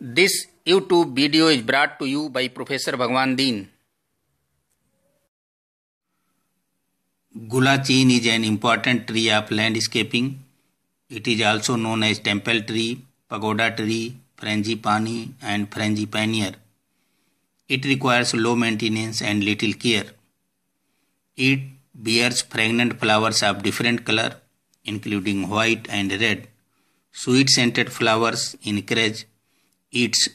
This YouTube video is brought to you by Professor Bhagwan Deen. Gulachin is an important tree of landscaping. It is also known as temple tree, pagoda tree, frangipani and frangipanier. It requires low maintenance and little care. It bears fragrant flowers of different color including white and red. Sweet scented flowers encourage its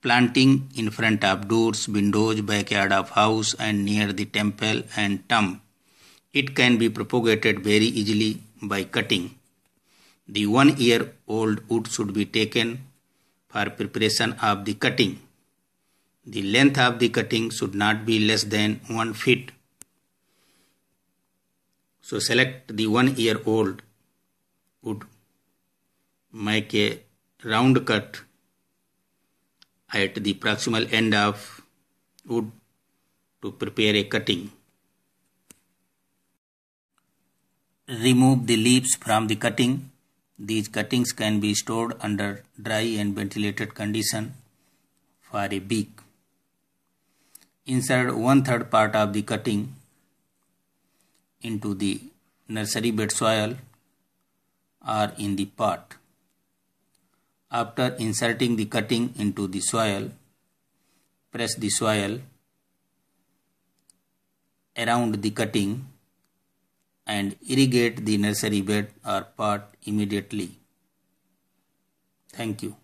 planting in front of doors, windows, backyard of house and near the temple and tomb. It can be propagated very easily by cutting. The one year old wood should be taken for preparation of the cutting. The length of the cutting should not be less than 1 feet. So select the one year old wood. Make a round cut at the proximal end of wood to prepare a cutting. Remove the leaves from the cutting. These cuttings can be stored under dry and ventilated condition for a week. Insert one third part of the cutting into the nursery bed soil or in the pot. After inserting the cutting into the soil, press the soil around the cutting and irrigate the nursery bed or pot immediately. Thank you.